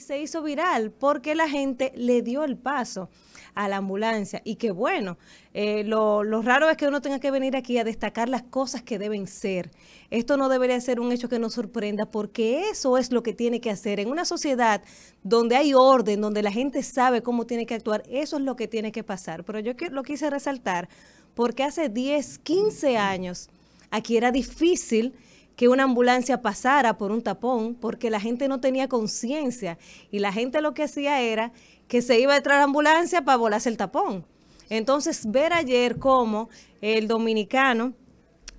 se hizo viral porque la gente le dio el paso a la ambulancia. Y que bueno, eh, lo, lo, raro es que uno tenga que venir aquí a destacar las cosas que deben ser. Esto no debería ser un hecho que nos sorprenda porque eso es lo que tiene que hacer. En una sociedad donde hay orden, donde la gente sabe cómo tiene que actuar, eso es lo que tiene que pasar. Pero yo lo quise resaltar porque hace 10, 15 años aquí era difícil que una ambulancia pasara por un tapón porque la gente no tenía conciencia y la gente lo que hacía era que se iba a entrar la ambulancia para volarse el tapón. Entonces, ver ayer cómo el dominicano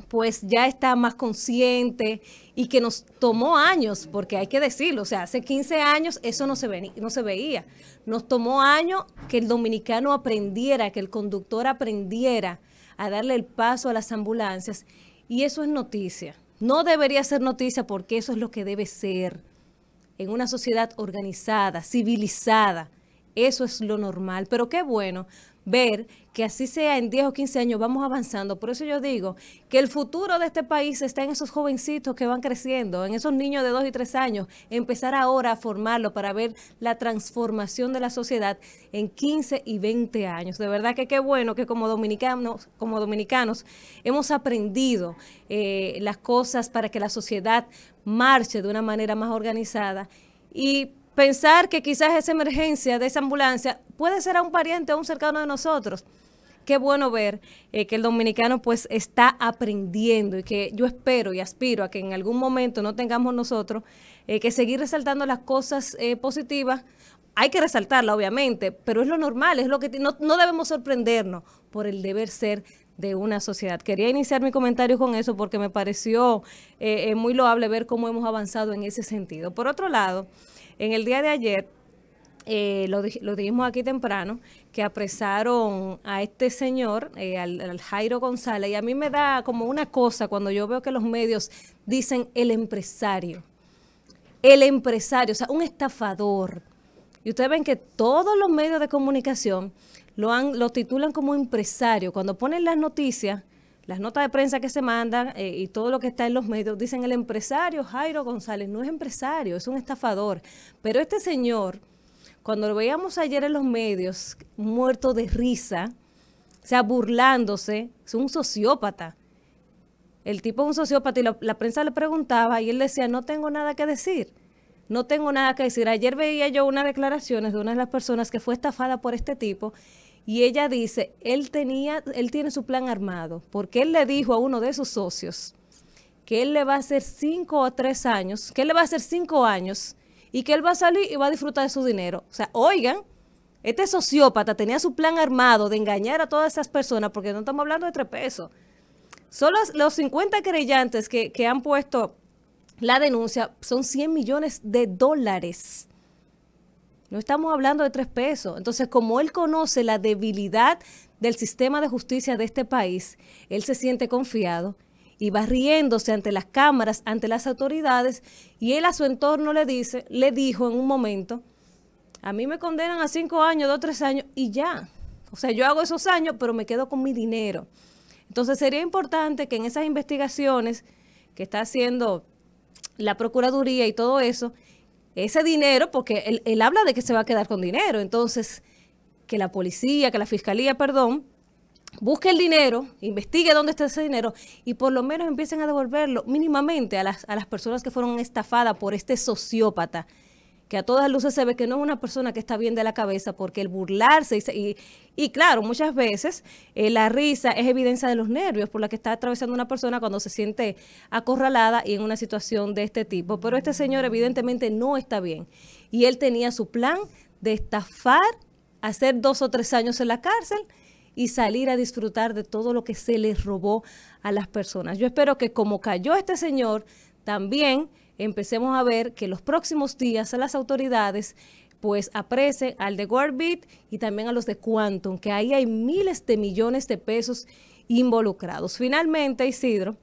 pues ya está más consciente y que nos tomó años, porque hay que decirlo, o sea, hace 15 años eso no se, no se veía. Nos tomó años que el dominicano aprendiera, que el conductor aprendiera a darle el paso a las ambulancias y eso es noticia. No debería ser noticia porque eso es lo que debe ser. En una sociedad organizada, civilizada, eso es lo normal. Pero qué bueno ver que así sea en 10 o 15 años vamos avanzando. Por eso yo digo que el futuro de este país está en esos jovencitos que van creciendo, en esos niños de 2 y 3 años. Empezar ahora a formarlo para ver la transformación de la sociedad en 15 y 20 años. De verdad que qué bueno que como dominicanos, como dominicanos hemos aprendido eh, las cosas para que la sociedad marche de una manera más organizada y Pensar que quizás esa emergencia de esa ambulancia puede ser a un pariente o un cercano de nosotros. Qué bueno ver eh, que el dominicano pues está aprendiendo y que yo espero y aspiro a que en algún momento no tengamos nosotros eh, que seguir resaltando las cosas eh, positivas hay que resaltarla, obviamente, pero es lo normal, es lo que no, no, debemos sorprendernos por el deber ser de una sociedad. Quería iniciar mi comentario con eso porque me pareció muy loable ver cómo hemos avanzado en ese sentido. Por otro lado, en el día de ayer, eh, lo, dijimos aquí temprano, que apresaron a este señor, eh, al, Jairo González, y a mí me da como una cosa cuando yo veo que los medios dicen el empresario, el empresario, o sea, un estafador. Y ustedes ven que todos los medios de comunicación lo, han, lo titulan como empresario. Cuando ponen las noticias, las notas de prensa que se mandan eh, y todo lo que está en los medios, dicen el empresario Jairo González no es empresario, es un estafador. Pero este señor, cuando lo veíamos ayer en los medios, muerto de risa, o sea, burlándose, es un sociópata. El tipo es un sociópata y la prensa le preguntaba y él decía, no tengo nada que decir. No tengo nada que decir. Ayer veía yo unas declaraciones de una de las personas que fue estafada por este tipo y ella dice, él tenía, él tiene su plan armado, porque él le dijo a uno de sus socios que él le va a hacer cinco o tres años, que él le va a hacer cinco años y que él va a salir y va a disfrutar de su dinero. O sea, oigan, este sociópata tenía su plan armado de engañar a todas esas personas, porque no estamos hablando de tres pesos. Solo los, 50 creyentes que, que han puesto la denuncia, son 100 millones de dólares no estamos hablando de tres pesos. Entonces, como él conoce la debilidad del sistema de justicia de este país, él se siente confiado y va riéndose ante las cámaras, ante las autoridades, y él a su entorno le dice, le dijo en un momento, a mí me condenan a cinco años, dos, tres años, y ya. O sea, yo hago esos años, pero me quedo con mi dinero. Entonces sería importante que en esas investigaciones que está haciendo la Procuraduría y todo eso, ese dinero, porque él, habla de que se va a quedar con dinero. Entonces, que la policía, que la fiscalía, perdón, busque el dinero, investigue dónde está ese dinero y por lo menos empiecen a devolverlo mínimamente a las, a las personas que fueron estafadas por este sociópata que a todas luces se ve que no es una persona que está bien de la cabeza, porque el burlarse y, claro, muchas veces eh, la risa es evidencia de los nervios por la que está atravesando una persona cuando se siente acorralada y en una situación de este tipo. Pero este señor evidentemente no está bien y él tenía su plan de estafar, hacer dos o tres años en la cárcel y salir a disfrutar de todo lo que se le robó a las personas. Yo espero que como cayó este señor, también empecemos a ver que los próximos días las autoridades pues aprecen al de Warbit y también a los de Quantum, que ahí hay miles de millones de pesos involucrados. Finalmente, Isidro,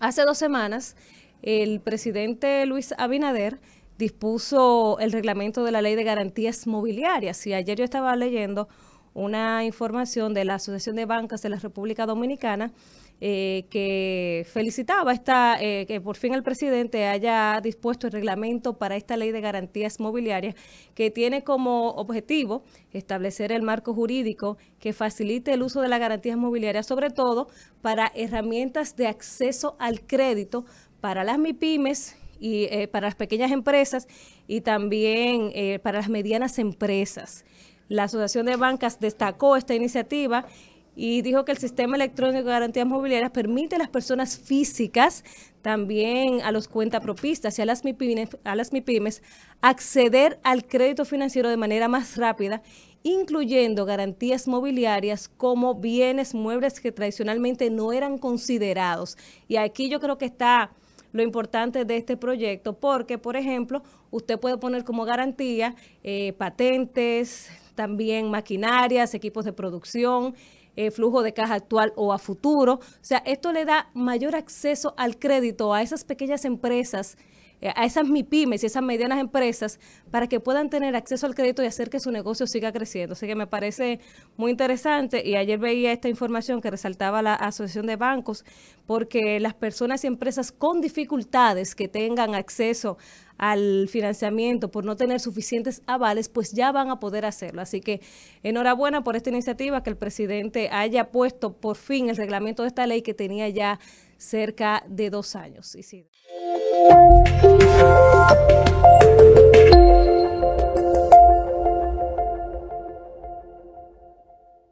hace dos semanas el presidente Luis Abinader dispuso el reglamento de la ley de garantías mobiliarias y ayer yo estaba leyendo una información de la Asociación de Bancas de la República Dominicana eh, que felicitaba esta, eh, que por fin el presidente haya dispuesto el reglamento para esta ley de garantías mobiliarias que tiene como objetivo establecer el marco jurídico que facilite el uso de las garantías mobiliarias, sobre todo para herramientas de acceso al crédito para las MIPIMES y eh, para las pequeñas empresas y también para las medianas empresas. La Asociación de Bancas destacó esta iniciativa y dijo que el sistema electrónico de garantías mobiliarias permite a las personas físicas, también a los cuentapropistas y a las, MIPIMES, a las acceder al crédito financiero de manera más rápida, incluyendo garantías mobiliarias como bienes muebles que tradicionalmente no eran considerados. Y aquí yo creo que está lo importante de este proyecto, porque, por ejemplo, usted puede poner como garantía eh, patentes, también maquinarias, equipos de producción, eh, flujo de caja actual o a futuro. O sea, esto le da mayor acceso al crédito a esas pequeñas empresas eh, a esas MIPIMES y esas medianas empresas para que puedan tener acceso al crédito y hacer que su negocio siga creciendo. Así que me parece muy interesante y ayer veía esta información que resaltaba la Asociación de Bancos porque las personas y empresas con dificultades que tengan acceso al financiamiento por no tener suficientes avales, pues ya van a poder hacerlo. Así que enhorabuena por esta iniciativa que el presidente haya puesto por fin el reglamento de esta ley que tenía ya cerca de dos años. Thank you.